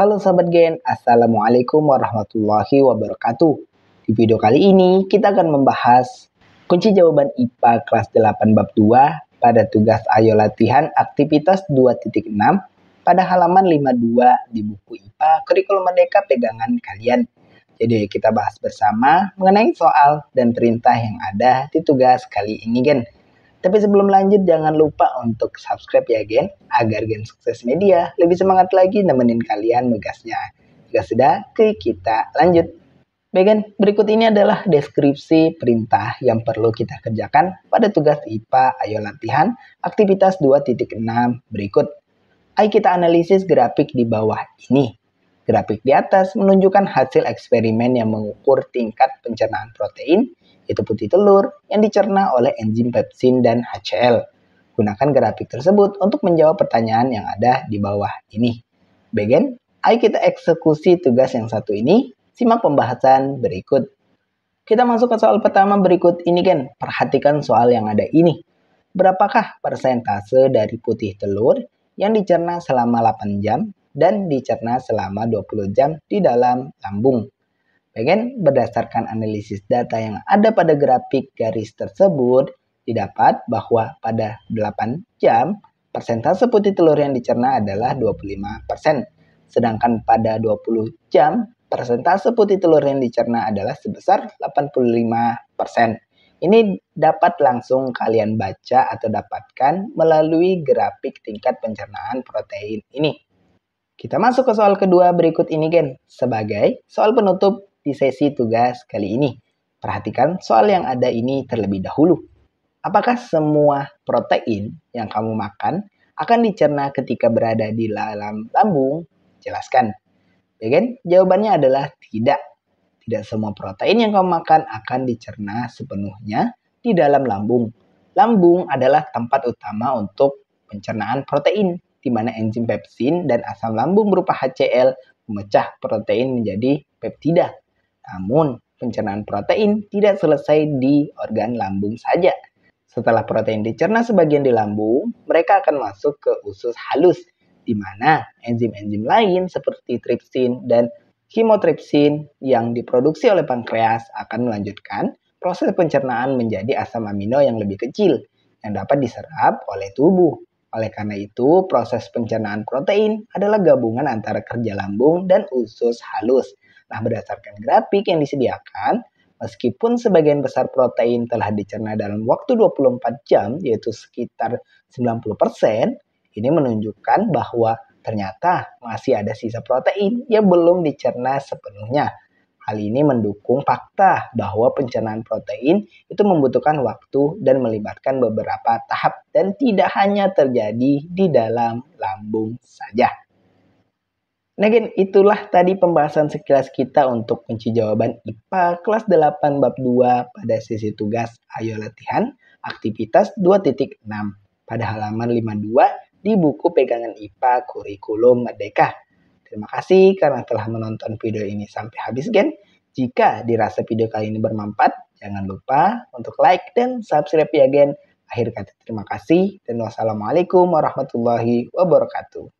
Halo sahabat Gen, Assalamualaikum warahmatullahi wabarakatuh. Di video kali ini kita akan membahas kunci jawaban IPA kelas 8 bab 2 pada tugas ayo latihan aktivitas 2.6 pada halaman 52 di buku IPA Kurikulum Merdeka Pegangan Kalian. Jadi kita bahas bersama mengenai soal dan perintah yang ada di tugas kali ini Gen. Tapi sebelum lanjut jangan lupa untuk subscribe ya gen, agar gen sukses media lebih semangat lagi nemenin kalian nugasnya. Jika sudah, ke kita lanjut. Bagian berikut ini adalah deskripsi perintah yang perlu kita kerjakan pada tugas IPA Ayo Latihan aktivitas 2.6 berikut. Ayo kita analisis grafik di bawah ini. Grafik di atas menunjukkan hasil eksperimen yang mengukur tingkat pencernaan protein yaitu putih telur yang dicerna oleh enzim pepsin dan HCl. Gunakan grafik tersebut untuk menjawab pertanyaan yang ada di bawah ini. Begin, ayo kita eksekusi tugas yang satu ini. Simak pembahasan berikut. Kita masuk ke soal pertama berikut ini kan. Perhatikan soal yang ada ini. Berapakah persentase dari putih telur yang dicerna selama 8 jam dan dicerna selama 20 jam di dalam lambung? Pengen ya kan? berdasarkan analisis data yang ada pada grafik garis tersebut, didapat bahwa pada 8 jam, persentase putih telur yang dicerna adalah 25%. Sedangkan pada 20 jam, persentase putih telur yang dicerna adalah sebesar 85%. Ini dapat langsung kalian baca atau dapatkan melalui grafik tingkat pencernaan protein ini. Kita masuk ke soal kedua berikut ini, Gen. Sebagai soal penutup di sesi tugas kali ini. Perhatikan soal yang ada ini terlebih dahulu. Apakah semua protein yang kamu makan akan dicerna ketika berada di dalam lambung? Jelaskan. Ya kan? Jawabannya adalah tidak. Tidak semua protein yang kamu makan akan dicerna sepenuhnya di dalam lambung. Lambung adalah tempat utama untuk pencernaan protein di mana enzim pepsin dan asam lambung berupa HCl memecah protein menjadi peptida. Namun, pencernaan protein tidak selesai di organ lambung saja. Setelah protein dicerna sebagian di lambung, mereka akan masuk ke usus halus, di mana enzim-enzim lain seperti tripsin dan kimotripsin yang diproduksi oleh pankreas akan melanjutkan proses pencernaan menjadi asam amino yang lebih kecil yang dapat diserap oleh tubuh. Oleh karena itu, proses pencernaan protein adalah gabungan antara kerja lambung dan usus halus Nah, berdasarkan grafik yang disediakan, Meskipun sebagian besar protein telah dicerna dalam waktu 24 jam, yaitu sekitar 90%, ini menunjukkan bahwa ternyata masih ada sisa protein yang belum dicerna sepenuhnya. Hal ini mendukung fakta bahwa pencernaan protein itu membutuhkan waktu dan melibatkan beberapa tahap dan tidak hanya terjadi di dalam lambung saja. Nah, gen, itulah tadi pembahasan sekilas kita untuk kunci jawaban IPA kelas 8 bab 2 pada sesi tugas Ayo Latihan aktivitas 2.6 pada halaman 52 di buku pegangan IPA Kurikulum Merdeka. Terima kasih karena telah menonton video ini sampai habis, gen. Jika dirasa video kali ini bermanfaat, jangan lupa untuk like dan subscribe ya, gen. Akhir kata terima kasih dan wassalamualaikum warahmatullahi wabarakatuh.